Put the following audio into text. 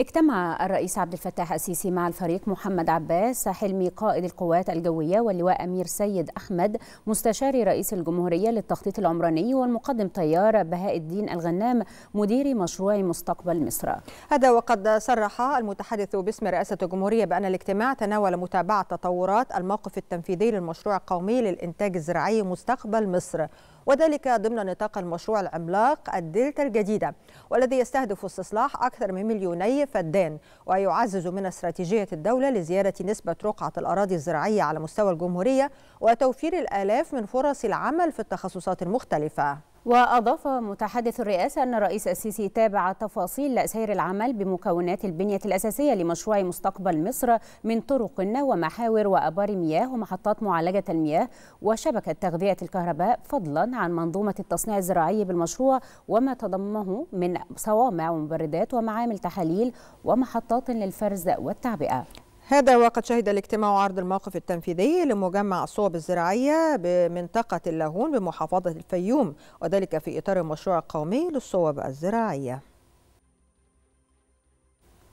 اجتمع الرئيس عبد الفتاح السيسي مع الفريق محمد عباس حلمي قائد القوات الجوية واللواء أمير سيد أحمد مستشار رئيس الجمهورية للتخطيط العمراني والمقدم طيار بهاء الدين الغنام مدير مشروع مستقبل مصر هذا وقد صرح المتحدث باسم رئاسة الجمهورية بأن الاجتماع تناول متابعة تطورات الموقف التنفيذي للمشروع القومي للإنتاج الزراعي مستقبل مصر وذلك ضمن نطاق المشروع العملاق الدلتا الجديدة والذي يستهدف استصلاح أكثر من مليوني فدان ويعزز من استراتيجية الدولة لزيادة نسبة رقعة الأراضي الزراعية على مستوى الجمهورية وتوفير الآلاف من فرص العمل في التخصصات المختلفة وأضاف متحدث الرئاسة أن الرئيس السيسي تابع تفاصيل سير العمل بمكونات البنية الأساسية لمشروع مستقبل مصر من طرق ومحاور وأبار مياه ومحطات معالجة المياه وشبكة تغذية الكهرباء فضلا عن منظومة التصنيع الزراعي بالمشروع وما تضمنه من صوامع ومبردات ومعامل تحاليل ومحطات للفرز والتعبئة هذا وقد شهد الاجتماع عرض الموقف التنفيذي لمجمع الصوب الزراعية بمنطقة اللاهون بمحافظة الفيوم وذلك في إطار المشروع القومي للصوب الزراعية